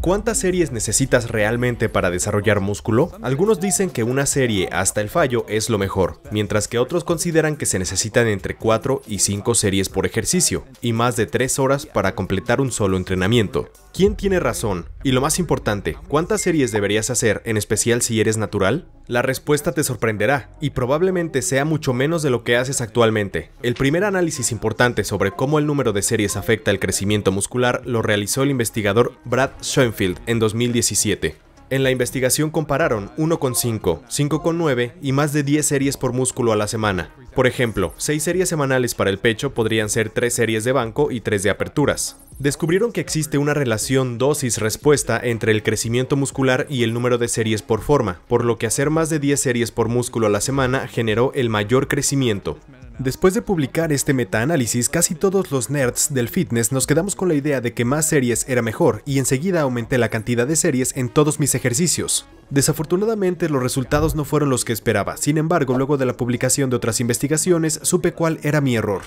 ¿Cuántas series necesitas realmente para desarrollar músculo? Algunos dicen que una serie hasta el fallo es lo mejor, mientras que otros consideran que se necesitan entre 4 y 5 series por ejercicio, y más de 3 horas para completar un solo entrenamiento. ¿Quién tiene razón? Y lo más importante, ¿cuántas series deberías hacer, en especial si eres natural? La respuesta te sorprenderá, y probablemente sea mucho menos de lo que haces actualmente. El primer análisis importante sobre cómo el número de series afecta el crecimiento muscular lo realizó el investigador Brad Schoenfeld en 2017. En la investigación compararon 1,5, 5,9 y más de 10 series por músculo a la semana. Por ejemplo, 6 series semanales para el pecho podrían ser 3 series de banco y 3 de aperturas. Descubrieron que existe una relación dosis-respuesta entre el crecimiento muscular y el número de series por forma, por lo que hacer más de 10 series por músculo a la semana generó el mayor crecimiento. Después de publicar este metaanálisis, casi todos los nerds del fitness nos quedamos con la idea de que más series era mejor y enseguida aumenté la cantidad de series en todos mis ejercicios. Desafortunadamente los resultados no fueron los que esperaba, sin embargo luego de la publicación de otras investigaciones supe cuál era mi error.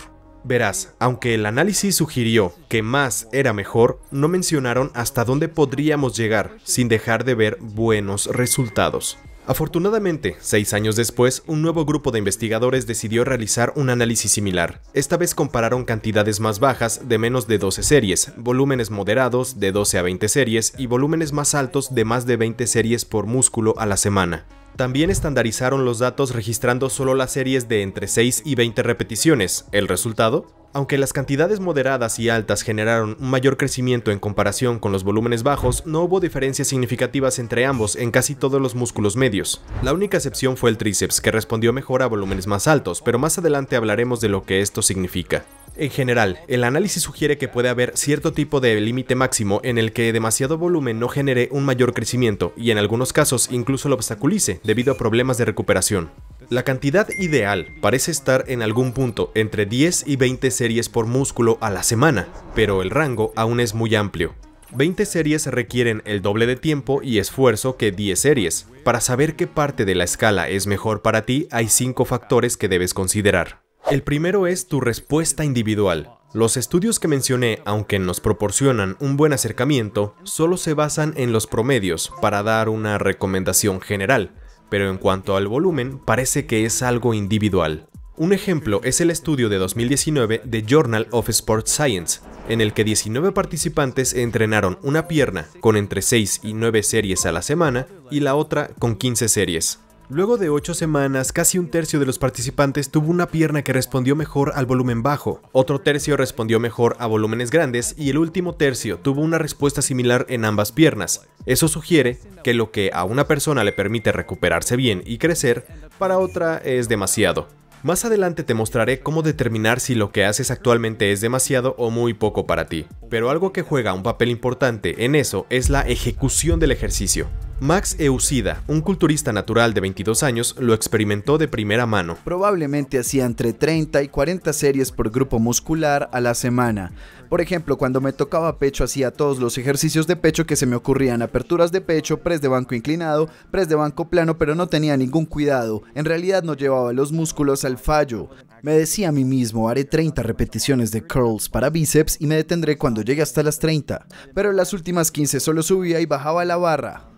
Verás, aunque el análisis sugirió que más era mejor, no mencionaron hasta dónde podríamos llegar sin dejar de ver buenos resultados. Afortunadamente, seis años después, un nuevo grupo de investigadores decidió realizar un análisis similar. Esta vez compararon cantidades más bajas de menos de 12 series, volúmenes moderados de 12 a 20 series y volúmenes más altos de más de 20 series por músculo a la semana. También estandarizaron los datos registrando solo las series de entre 6 y 20 repeticiones. ¿El resultado? Aunque las cantidades moderadas y altas generaron un mayor crecimiento en comparación con los volúmenes bajos, no hubo diferencias significativas entre ambos en casi todos los músculos medios. La única excepción fue el tríceps, que respondió mejor a volúmenes más altos, pero más adelante hablaremos de lo que esto significa. En general, el análisis sugiere que puede haber cierto tipo de límite máximo en el que demasiado volumen no genere un mayor crecimiento y en algunos casos incluso lo obstaculice debido a problemas de recuperación. La cantidad ideal parece estar en algún punto entre 10 y 20 series por músculo a la semana, pero el rango aún es muy amplio. 20 series requieren el doble de tiempo y esfuerzo que 10 series. Para saber qué parte de la escala es mejor para ti, hay 5 factores que debes considerar. El primero es tu respuesta individual. Los estudios que mencioné, aunque nos proporcionan un buen acercamiento, solo se basan en los promedios para dar una recomendación general pero en cuanto al volumen parece que es algo individual. Un ejemplo es el estudio de 2019 de Journal of Sports Science, en el que 19 participantes entrenaron una pierna con entre 6 y 9 series a la semana y la otra con 15 series. Luego de 8 semanas, casi un tercio de los participantes tuvo una pierna que respondió mejor al volumen bajo, otro tercio respondió mejor a volúmenes grandes y el último tercio tuvo una respuesta similar en ambas piernas. Eso sugiere que lo que a una persona le permite recuperarse bien y crecer, para otra es demasiado. Más adelante te mostraré cómo determinar si lo que haces actualmente es demasiado o muy poco para ti, pero algo que juega un papel importante en eso es la ejecución del ejercicio. Max Eucida, un culturista natural de 22 años, lo experimentó de primera mano. Probablemente hacía entre 30 y 40 series por grupo muscular a la semana. Por ejemplo, cuando me tocaba pecho hacía todos los ejercicios de pecho que se me ocurrían, aperturas de pecho, press de banco inclinado, press de banco plano, pero no tenía ningún cuidado. En realidad no llevaba los músculos al fallo. Me decía a mí mismo, haré 30 repeticiones de curls para bíceps y me detendré cuando llegue hasta las 30. Pero en las últimas 15 solo subía y bajaba la barra.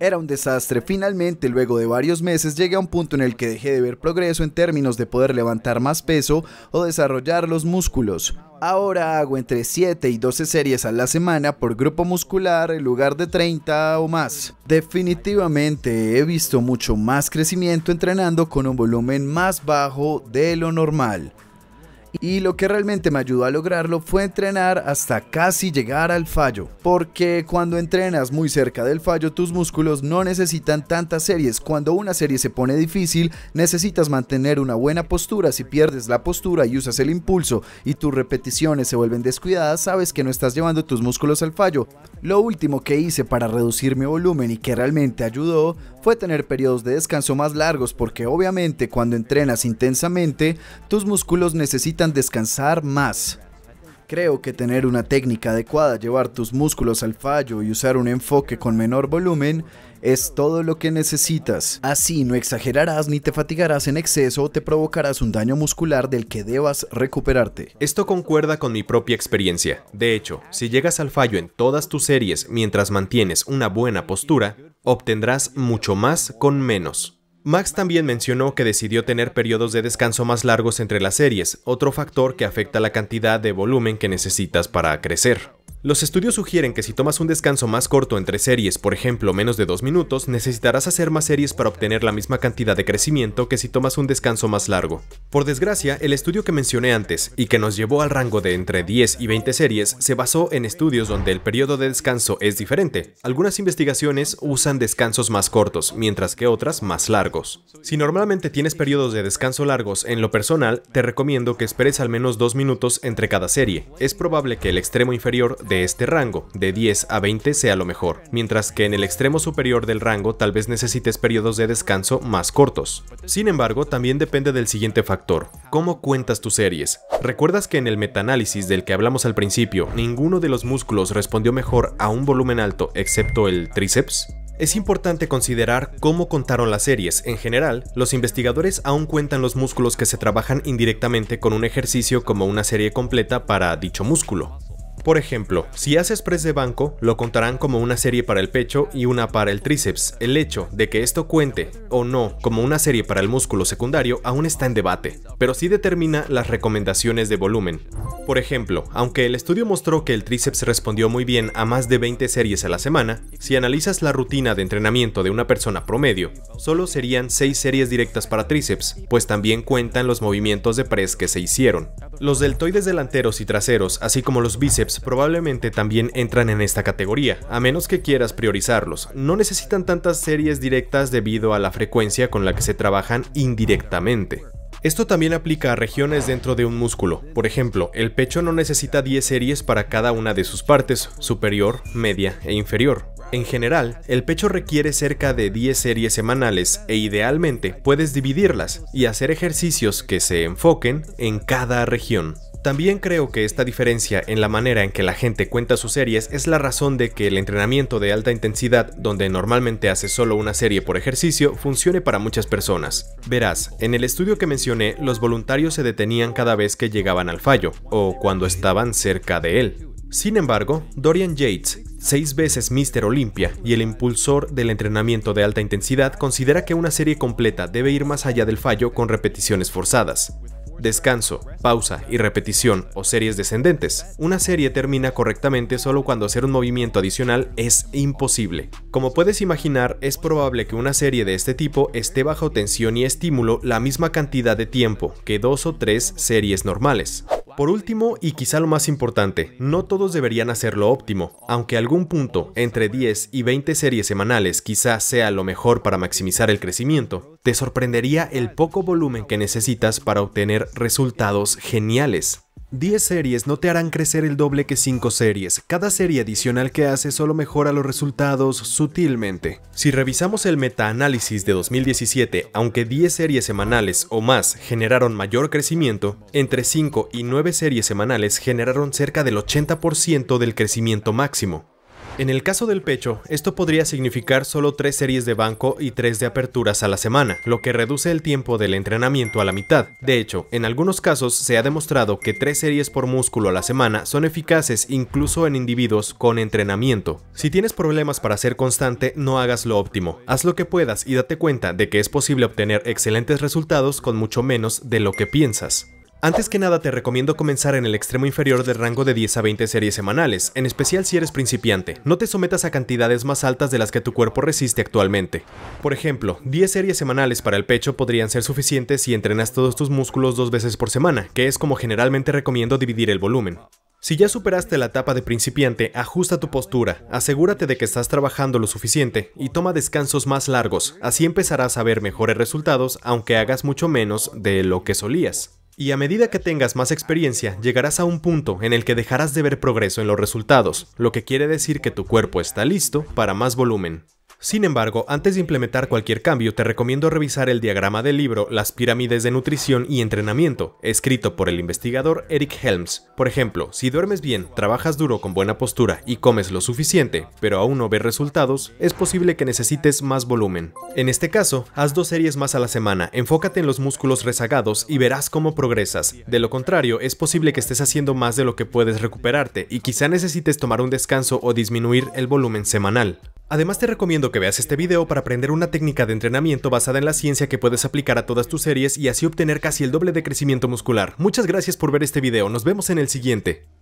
Era un desastre. Finalmente, luego de varios meses, llegué a un punto en el que dejé de ver progreso en términos de poder levantar más peso o desarrollar los músculos. Ahora hago entre 7 y 12 series a la semana por grupo muscular en lugar de 30 o más. Definitivamente he visto mucho más crecimiento entrenando con un volumen más bajo de lo normal y lo que realmente me ayudó a lograrlo fue entrenar hasta casi llegar al fallo, porque cuando entrenas muy cerca del fallo tus músculos no necesitan tantas series, cuando una serie se pone difícil necesitas mantener una buena postura, si pierdes la postura y usas el impulso y tus repeticiones se vuelven descuidadas, sabes que no estás llevando tus músculos al fallo. Lo último que hice para reducir mi volumen y que realmente ayudó fue tener periodos de descanso más largos, porque obviamente cuando entrenas intensamente tus músculos necesitan descansar más. Creo que tener una técnica adecuada, llevar tus músculos al fallo y usar un enfoque con menor volumen es todo lo que necesitas. Así no exagerarás ni te fatigarás en exceso o te provocarás un daño muscular del que debas recuperarte. Esto concuerda con mi propia experiencia. De hecho, si llegas al fallo en todas tus series mientras mantienes una buena postura, obtendrás mucho más con menos. Max también mencionó que decidió tener periodos de descanso más largos entre las series, otro factor que afecta la cantidad de volumen que necesitas para crecer. Los estudios sugieren que si tomas un descanso más corto entre series, por ejemplo menos de 2 minutos, necesitarás hacer más series para obtener la misma cantidad de crecimiento que si tomas un descanso más largo. Por desgracia, el estudio que mencioné antes y que nos llevó al rango de entre 10 y 20 series se basó en estudios donde el periodo de descanso es diferente. Algunas investigaciones usan descansos más cortos, mientras que otras más largos. Si normalmente tienes periodos de descanso largos en lo personal, te recomiendo que esperes al menos 2 minutos entre cada serie. Es probable que el extremo inferior de este rango, de 10 a 20 sea lo mejor, mientras que en el extremo superior del rango tal vez necesites periodos de descanso más cortos. Sin embargo, también depende del siguiente factor, cómo cuentas tus series. ¿Recuerdas que en el metaanálisis del que hablamos al principio, ninguno de los músculos respondió mejor a un volumen alto excepto el tríceps? Es importante considerar cómo contaron las series. En general, los investigadores aún cuentan los músculos que se trabajan indirectamente con un ejercicio como una serie completa para dicho músculo. Por ejemplo, si haces press de banco, lo contarán como una serie para el pecho y una para el tríceps. El hecho de que esto cuente o no como una serie para el músculo secundario aún está en debate, pero sí determina las recomendaciones de volumen. Por ejemplo, aunque el estudio mostró que el tríceps respondió muy bien a más de 20 series a la semana, si analizas la rutina de entrenamiento de una persona promedio, solo serían 6 series directas para tríceps, pues también cuentan los movimientos de press que se hicieron. Los deltoides delanteros y traseros, así como los bíceps probablemente también entran en esta categoría, a menos que quieras priorizarlos. No necesitan tantas series directas debido a la frecuencia con la que se trabajan indirectamente. Esto también aplica a regiones dentro de un músculo. Por ejemplo, el pecho no necesita 10 series para cada una de sus partes, superior, media e inferior. En general, el pecho requiere cerca de 10 series semanales e idealmente puedes dividirlas y hacer ejercicios que se enfoquen en cada región. También creo que esta diferencia en la manera en que la gente cuenta sus series es la razón de que el entrenamiento de alta intensidad, donde normalmente hace solo una serie por ejercicio, funcione para muchas personas. Verás, en el estudio que mencioné, los voluntarios se detenían cada vez que llegaban al fallo, o cuando estaban cerca de él. Sin embargo, Dorian Yates, seis veces Mister Olympia y el impulsor del entrenamiento de alta intensidad, considera que una serie completa debe ir más allá del fallo con repeticiones forzadas descanso, pausa y repetición o series descendentes, una serie termina correctamente solo cuando hacer un movimiento adicional es imposible. Como puedes imaginar, es probable que una serie de este tipo esté bajo tensión y estímulo la misma cantidad de tiempo que dos o tres series normales. Por último, y quizá lo más importante, no todos deberían hacer lo óptimo, aunque algún punto, entre 10 y 20 series semanales quizá sea lo mejor para maximizar el crecimiento, te sorprendería el poco volumen que necesitas para obtener resultados geniales. 10 series no te harán crecer el doble que 5 series, cada serie adicional que haces solo mejora los resultados sutilmente. Si revisamos el metaanálisis de 2017, aunque 10 series semanales o más generaron mayor crecimiento, entre 5 y 9 series semanales generaron cerca del 80% del crecimiento máximo. En el caso del pecho, esto podría significar solo tres series de banco y tres de aperturas a la semana, lo que reduce el tiempo del entrenamiento a la mitad. De hecho, en algunos casos se ha demostrado que tres series por músculo a la semana son eficaces incluso en individuos con entrenamiento. Si tienes problemas para ser constante, no hagas lo óptimo. Haz lo que puedas y date cuenta de que es posible obtener excelentes resultados con mucho menos de lo que piensas. Antes que nada te recomiendo comenzar en el extremo inferior del rango de 10 a 20 series semanales, en especial si eres principiante. No te sometas a cantidades más altas de las que tu cuerpo resiste actualmente. Por ejemplo, 10 series semanales para el pecho podrían ser suficientes si entrenas todos tus músculos dos veces por semana, que es como generalmente recomiendo dividir el volumen. Si ya superaste la etapa de principiante, ajusta tu postura, asegúrate de que estás trabajando lo suficiente y toma descansos más largos, así empezarás a ver mejores resultados aunque hagas mucho menos de lo que solías. Y a medida que tengas más experiencia, llegarás a un punto en el que dejarás de ver progreso en los resultados, lo que quiere decir que tu cuerpo está listo para más volumen. Sin embargo, antes de implementar cualquier cambio, te recomiendo revisar el diagrama del libro Las pirámides de nutrición y entrenamiento, escrito por el investigador Eric Helms. Por ejemplo, si duermes bien, trabajas duro con buena postura y comes lo suficiente, pero aún no ves resultados, es posible que necesites más volumen. En este caso, haz dos series más a la semana, enfócate en los músculos rezagados y verás cómo progresas. De lo contrario, es posible que estés haciendo más de lo que puedes recuperarte y quizá necesites tomar un descanso o disminuir el volumen semanal. Además te recomiendo que veas este video para aprender una técnica de entrenamiento basada en la ciencia que puedes aplicar a todas tus series y así obtener casi el doble de crecimiento muscular. Muchas gracias por ver este video, nos vemos en el siguiente.